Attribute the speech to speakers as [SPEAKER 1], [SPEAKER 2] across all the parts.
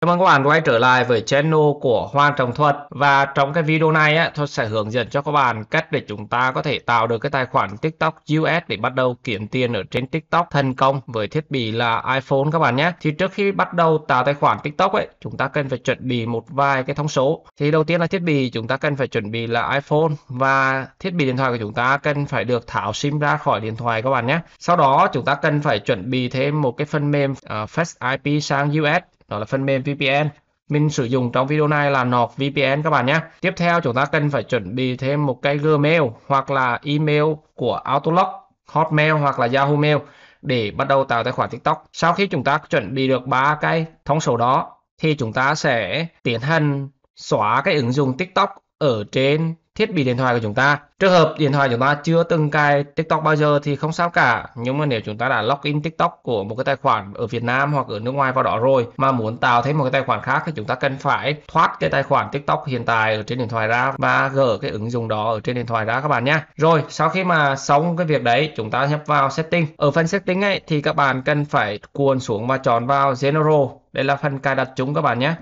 [SPEAKER 1] Cảm ơn các bạn quay trở lại với channel của Hoàng Trọng Thuật và trong cái video này á, tôi sẽ hướng dẫn cho các bạn cách để chúng ta có thể tạo được cái tài khoản TikTok US để bắt đầu kiếm tiền ở trên TikTok thành công với thiết bị là iPhone các bạn nhé. Thì trước khi bắt đầu tạo tài khoản TikTok ấy, chúng ta cần phải chuẩn bị một vài cái thông số. Thì đầu tiên là thiết bị chúng ta cần phải chuẩn bị là iPhone và thiết bị điện thoại của chúng ta cần phải được tháo SIM ra khỏi điện thoại các bạn nhé. Sau đó chúng ta cần phải chuẩn bị thêm một cái phần mềm uh, Face IP sang US đó là phần mềm VPN mình sử dụng trong video này là nọt VPN các bạn nhé. Tiếp theo chúng ta cần phải chuẩn bị thêm một cái Gmail hoặc là email của Outlook, Hotmail hoặc là Yahoo Mail để bắt đầu tạo tài khoản TikTok. Sau khi chúng ta chuẩn bị được ba cái thông số đó thì chúng ta sẽ tiến hành xóa cái ứng dụng TikTok ở trên thiết bị điện thoại của chúng ta. Trường hợp điện thoại chúng ta chưa từng cài TikTok bao giờ thì không sao cả, nhưng mà nếu chúng ta đã login TikTok của một cái tài khoản ở Việt Nam hoặc ở nước ngoài vào đó rồi mà muốn tạo thêm một cái tài khoản khác thì chúng ta cần phải thoát cái tài khoản TikTok hiện tại ở trên điện thoại ra và gỡ cái ứng dụng đó ở trên điện thoại ra các bạn nhé. Rồi, sau khi mà xong cái việc đấy, chúng ta nhập vào setting. Ở phần setting ấy thì các bạn cần phải cuộn xuống và chọn vào General đây là phần cài đặt chúng các bạn nhé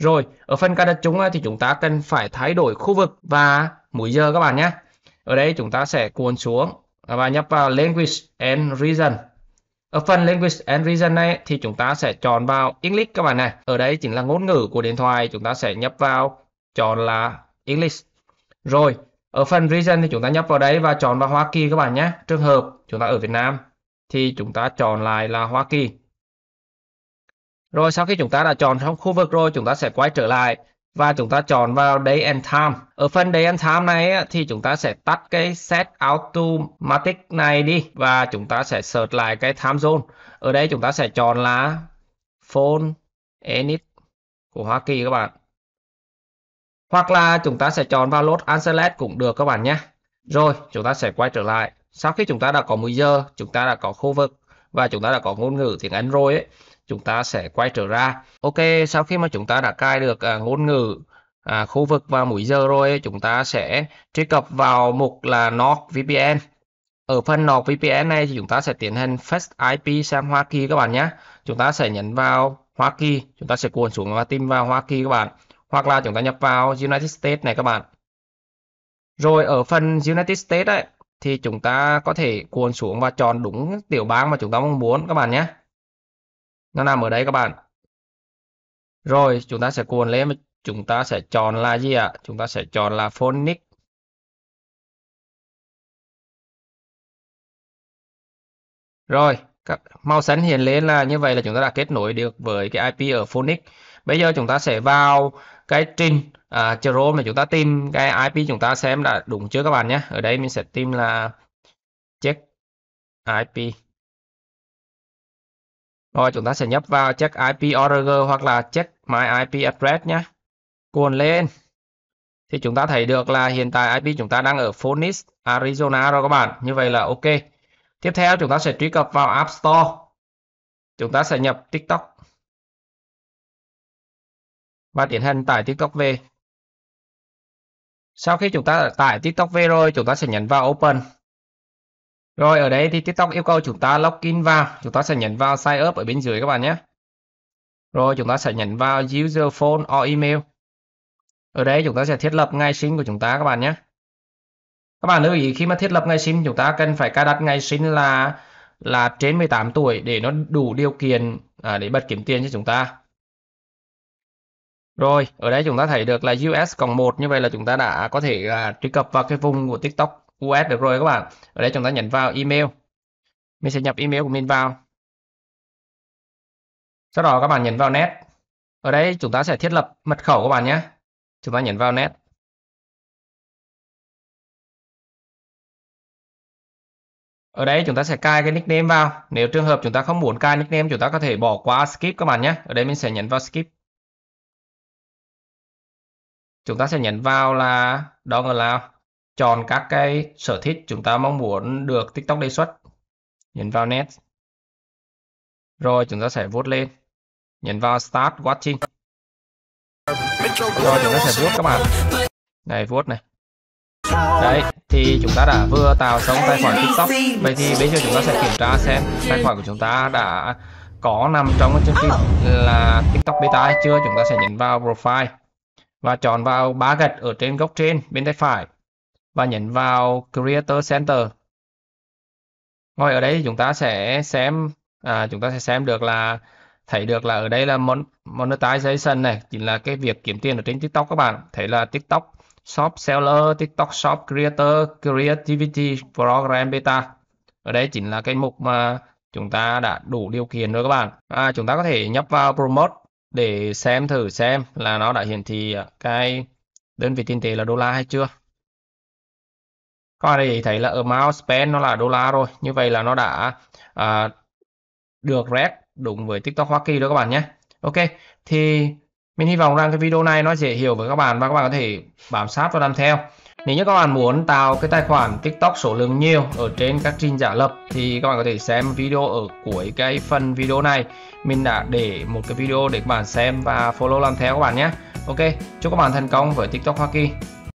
[SPEAKER 1] rồi, ở phần cài đặt chúng thì chúng ta cần phải thay đổi khu vực và múi giờ các bạn nhé. Ở đây chúng ta sẽ cuốn xuống và nhập vào Language and Region. Ở phần Language and Region này thì chúng ta sẽ chọn vào English các bạn này. Ở đây chính là ngôn ngữ của điện thoại, chúng ta sẽ nhập vào chọn là English. Rồi, ở phần Region thì chúng ta nhập vào đấy và chọn vào Hoa Kỳ các bạn nhé. Trường hợp chúng ta ở Việt Nam thì chúng ta chọn lại là Hoa Kỳ. Rồi sau khi chúng ta đã chọn xong khu vực rồi, chúng ta sẽ quay trở lại và chúng ta chọn vào Day and Time. Ở phần Day and Time này thì chúng ta sẽ tắt cái Set Automatic này đi và chúng ta sẽ search lại cái Time Zone. Ở đây chúng ta sẽ chọn là Phone Enid của Hoa Kỳ các bạn. Hoặc là chúng ta sẽ chọn vào Los Angeles cũng được các bạn nhé. Rồi chúng ta sẽ quay trở lại. Sau khi chúng ta đã có 10 giờ, chúng ta đã có khu vực và chúng ta đã có ngôn ngữ tiếng Anh rồi ấy, chúng ta sẽ quay trở ra ok sau khi mà chúng ta đã cài được à, ngôn ngữ à, khu vực và mũi giờ rồi chúng ta sẽ truy cập vào mục là NordVPN ở phần NordVPN này thì chúng ta sẽ tiến hành Fast IP sang Hoa Kỳ các bạn nhé chúng ta sẽ nhấn vào Hoa Kỳ chúng ta sẽ cuộn xuống và tìm vào Hoa Kỳ các bạn hoặc là chúng ta nhập vào United States này các bạn rồi ở phần United States ấy, thì chúng ta có thể cuộn xuống và chọn đúng tiểu bang mà chúng ta mong muốn các bạn nhé nó nằm ở đây các bạn
[SPEAKER 2] rồi chúng ta sẽ cuộn lên và chúng ta sẽ chọn là gì ạ chúng ta sẽ chọn là phonic rồi các màu xanh hiện lên là như vậy là chúng ta đã kết nối được với cái IP ở phonic
[SPEAKER 1] bây giờ chúng ta sẽ vào cái trình à, Chrome mà chúng ta tìm cái IP chúng
[SPEAKER 2] ta xem đã đúng chưa các bạn nhé ở đây mình sẽ tìm là check IP rồi chúng ta sẽ nhấp vào check IP org hoặc là check my IP address nhé. Cuồn lên. Thì chúng ta thấy được là
[SPEAKER 1] hiện tại IP chúng ta đang ở Phoenix, Arizona rồi các bạn. Như vậy là ok. Tiếp theo chúng ta
[SPEAKER 2] sẽ truy cập vào App Store. Chúng ta sẽ nhập TikTok. Và tiến hành tải TikTok về. Sau khi chúng ta đã tải TikTok về rồi, chúng ta sẽ nhấn vào Open. Rồi ở đây thì TikTok yêu cầu
[SPEAKER 1] chúng ta login vào, chúng ta sẽ nhấn vào sign up ở bên dưới các bạn nhé. Rồi chúng ta sẽ nhấn vào user phone or email. Ở đây chúng ta sẽ thiết lập ngay sinh của chúng ta các bạn nhé. Các bạn lưu ý khi mà thiết lập ngay sinh chúng ta cần phải cài đặt ngay sinh là là trên 18 tuổi để nó đủ điều kiện à, để bật kiếm tiền cho chúng ta. Rồi, ở đây chúng ta thấy được là US cộng 1 như vậy là chúng ta đã có thể à,
[SPEAKER 2] truy cập vào cái vùng của TikTok US được rồi các bạn ở đây chúng ta nhấn vào email mình sẽ nhập email của mình vào sau đó các bạn nhấn vào net ở đây chúng ta sẽ thiết lập mật khẩu các bạn nhé chúng ta nhấn vào net ở đây chúng ta sẽ cài cái nickname vào nếu trường hợp chúng ta không muốn cài nickname chúng ta có thể bỏ qua skip các bạn nhé ở đây mình sẽ nhấn vào skip chúng ta sẽ nhấn vào là đó là chọn các cái sở thích chúng ta mong muốn được TikTok đề xuất nhấn vào Next rồi chúng ta sẽ vuốt lên nhấn vào Start Watching rồi chúng ta sẽ vuốt các bạn này vuốt này
[SPEAKER 1] Đấy, thì chúng ta đã vừa tạo xong tài khoản TikTok Vậy thì bây giờ chúng ta sẽ kiểm tra xem tài khoản của chúng ta đã có nằm trong cái chương trình là TikTok beta hay chưa Chúng ta sẽ nhấn vào profile Và chọn vào ba gạch ở trên góc trên bên tay phải và nhấn vào Creator Center. Ngồi ở đây chúng ta sẽ xem à, chúng ta sẽ xem được là thấy được là ở đây là monetization này chính là cái việc kiếm tiền ở trên TikTok các bạn thấy là TikTok Shop Seller, TikTok Shop Creator, Creativity Program Beta ở đây chính là cái mục mà chúng ta đã đủ điều kiện rồi các bạn à, chúng ta có thể nhấp vào Promote để xem thử xem là nó đã hiển thị cái đơn vị tiền tệ là đô la hay chưa các bạn thì thấy là ở amount spend nó là đô la rồi như vậy là nó đã à, được rep đúng với tiktok hoa kỳ đó các bạn nhé ok thì mình hy vọng rằng cái video này nó dễ hiểu với các bạn và các bạn có thể bám sát và làm theo nếu như các bạn muốn tạo cái tài khoản tiktok số lượng nhiều ở trên các trình giả lập thì các bạn có thể xem video ở cuối cái phần video này mình đã để một cái video để các bạn xem và follow làm theo các bạn nhé ok chúc các bạn thành công với tiktok hoa kỳ